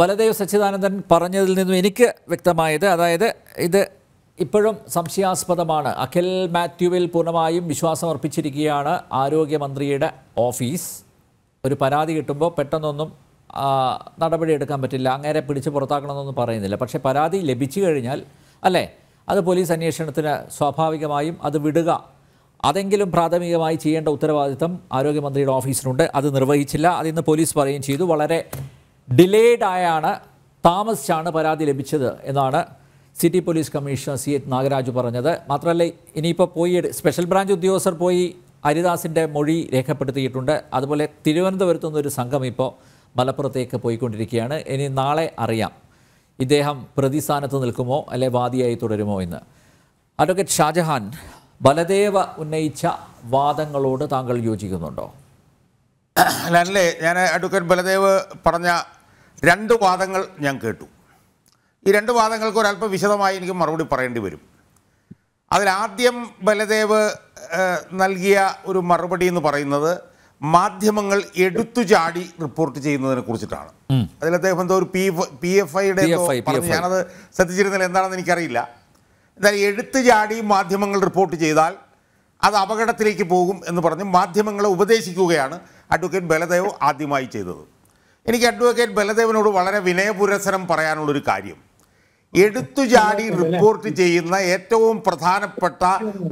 ബലദേവ് സച്ചിദാനന്ദൻ പറഞ്ഞതിൽ നിന്നും എനിക്ക് വ്യക്തമായത് അതായത് ഇത് ഇപ്പോഴും സംശയാസ്പദമാണ് അഖിൽ മാത്യുവിൽ പൂർണ്ണമായും വിശ്വാസം അർപ്പിച്ചിരിക്കുകയാണ് ആരോഗ്യമന്ത്രിയുടെ ഓഫീസ് ഒരു പരാതി കിട്ടുമ്പോൾ പെട്ടെന്നൊന്നും എടുക്കാൻ പറ്റില്ല അങ്ങനെ പിടിച്ച് പുറത്താക്കണമെന്നൊന്നും പറയുന്നില്ല പക്ഷേ പരാതി ലഭിച്ചു കഴിഞ്ഞാൽ അല്ലേ അത് പോലീസ് അന്വേഷണത്തിന് സ്വാഭാവികമായും അത് വിടുക അതെങ്കിലും പ്രാഥമികമായി ചെയ്യേണ്ട ഉത്തരവാദിത്തം ആരോഗ്യമന്ത്രിയുടെ ഓഫീസിനുണ്ട് അത് നിർവഹിച്ചില്ല അതിന്ന് പോലീസ് പറയുകയും ചെയ്തു വളരെ ഡിലേഡ് ആയാണ് താമസിച്ചാണ് പരാതി ലഭിച്ചത് എന്നാണ് city police commissioner C H Nagaraj പറഞ്ഞത് മാത്രമല്ല ഇനിയിപ്പോൾ പോയി സ്പെഷ്യൽ ബ്രാഞ്ച് ഉദ്യോഗസ്ഥർ പോയി ഹരിദാസിൻ്റെ മൊഴി രേഖപ്പെടുത്തിയിട്ടുണ്ട് അതുപോലെ തിരുവനന്തപുരത്തു നിന്നൊരു സംഘം ഇപ്പോൾ മലപ്പുറത്തേക്ക് പോയിക്കൊണ്ടിരിക്കുകയാണ് ഇനി നാളെ അറിയാം ഇദ്ദേഹം പ്രതിസ്ഥാനത്ത് നിൽക്കുമോ അല്ലെ വാദിയായി തുടരുമോ എന്ന് അഡ്വക്കേറ്റ് ഷാജഹാൻ ബലദേവ ഉന്നയിച്ച വാദങ്ങളോട് താങ്കൾ യോജിക്കുന്നുണ്ടോ അല്ലേ ഞാൻ അഡ്വക്കേറ്റ് ബലദേവ് പറഞ്ഞ രണ്ട് വാദങ്ങൾ ഞാൻ കേട്ടു ഈ രണ്ട് വാദങ്ങൾക്ക് ഒരല്പം വിശദമായി എനിക്ക് മറുപടി പറയേണ്ടി വരും അതിലാദ്യം ബലദേവ് നൽകിയ ഒരു മറുപടി എന്ന് പറയുന്നത് മാധ്യമങ്ങൾ എടുത്തു ചാടി റിപ്പോർട്ട് ചെയ്യുന്നതിനെ കുറിച്ചിട്ടാണ് അതിൽ അദ്ദേഹം എന്തോ ഒരു പി എഫ് ഐയുടെ ഞാനത് ശ്രദ്ധിച്ചിരുന്നില്ല എന്താണെന്ന് എനിക്കറിയില്ല എന്നാൽ എടുത്തു ചാടി മാധ്യമങ്ങൾ റിപ്പോർട്ട് ചെയ്താൽ അത് അപകടത്തിലേക്ക് പോകും എന്ന് പറഞ്ഞ് മാധ്യമങ്ങളെ ഉപദേശിക്കുകയാണ് അഡ്വക്കേറ്റ് ബലദേവ് ആദ്യമായി ചെയ്തത് എനിക്ക് അഡ്വക്കേറ്റ് ബലദേവനോട് വളരെ വിനയപുരസരം പറയാനുള്ളൊരു കാര്യം എടുത്തു ചാടി റിപ്പോർട്ട് ചെയ്യുന്ന ഏറ്റവും പ്രധാനപ്പെട്ട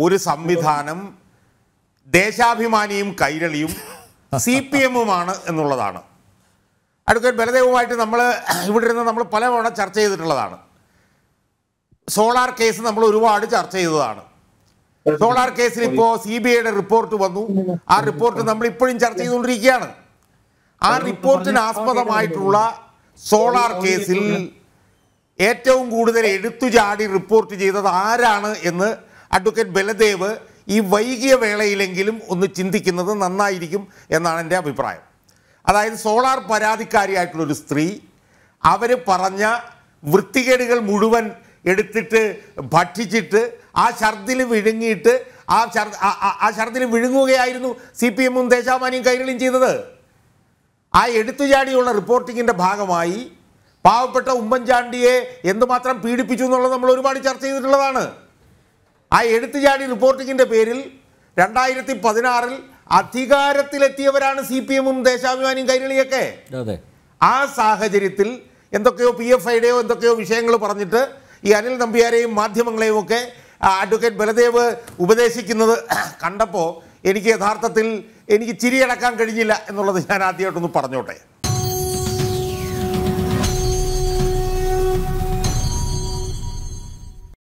ഒരു സംവിധാനം ദേശാഭിമാനിയും കൈരളിയും സി പി എമ്മുമാണ് എന്നുള്ളതാണ് അഡ്വക്കേറ്റ് ബലദേവുമായിട്ട് നമ്മൾ ഇവിടെ ഇരുന്ന് നമ്മൾ പലവണ ചർച്ച ചെയ്തിട്ടുള്ളതാണ് സോളാർ കേസ് നമ്മൾ ഒരുപാട് ചർച്ച ചെയ്തതാണ് സോളാർ കേസിൽ ഇപ്പോൾ സി ബി ഐയുടെ റിപ്പോർട്ട് വന്നു ആ റിപ്പോർട്ട് നമ്മൾ ഇപ്പോഴും ചർച്ച ചെയ്തുകൊണ്ടിരിക്കുകയാണ് ആ റിപ്പോർട്ടിന് ആസ്പദമായിട്ടുള്ള സോളാർ കേസിൽ ഏറ്റവും കൂടുതൽ എടുത്തുചാടി റിപ്പോർട്ട് ചെയ്തത് ആരാണ് എന്ന് അഡ്വക്കേറ്റ് ബലദേവ് ഈ വൈകിയ വേളയിലെങ്കിലും ഒന്ന് ചിന്തിക്കുന്നത് നന്നായിരിക്കും എന്നാണ് എൻ്റെ അഭിപ്രായം അതായത് സോളാർ പരാതിക്കാരിയായിട്ടുള്ളൊരു സ്ത്രീ അവർ പറഞ്ഞ വൃത്തികേടുകൾ മുഴുവൻ എടുത്തിട്ട് ഭക്ഷിച്ചിട്ട് ആ ഛർദിൽ വിഴുങ്ങിയിട്ട് ആ ഛർദ് ആ ഛർദിൽ വിഴുങ്ങുകയായിരുന്നു സി പി എമ്മും ദേശാമാനിയും കൈരളിയും ചെയ്തത് ആ എടുത്തുചാടിയുള്ള റിപ്പോർട്ടിങ്ങിൻ്റെ ഭാഗമായി പാവപ്പെട്ട ഉമ്മൻചാണ്ടിയെ എന്തുമാത്രം പീഡിപ്പിച്ചു എന്നുള്ളത് നമ്മൾ ഒരുപാട് ചർച്ച ചെയ്തിട്ടുള്ളതാണ് ആ എടുത്തുചാടി റിപ്പോർട്ടിങ്ങിൻ്റെ പേരിൽ രണ്ടായിരത്തി പതിനാറിൽ അധികാരത്തിലെത്തിയവരാണ് സി പി എമ്മും ദേശാഭിമാനിയും കൈരളിയൊക്കെ ആ സാഹചര്യത്തിൽ എന്തൊക്കെയോ പി എഫ് ഐയുടെയോ എന്തൊക്കെയോ വിഷയങ്ങൾ പറഞ്ഞിട്ട് ഈ അനിൽ നമ്പ്യാരെയും മാധ്യമങ്ങളെയും ഒക്കെ അഡ്വക്കേറ്റ് ബലദേവ് ഉപദേശിക്കുന്നത് കണ്ടപ്പോൾ എനിക്ക് യഥാർത്ഥത്തിൽ എനിക്ക് ചിരിയടക്കാൻ കഴിഞ്ഞില്ല എന്നുള്ളത് ഞാൻ ആദ്യമായിട്ടൊന്ന് പറഞ്ഞോട്ടെ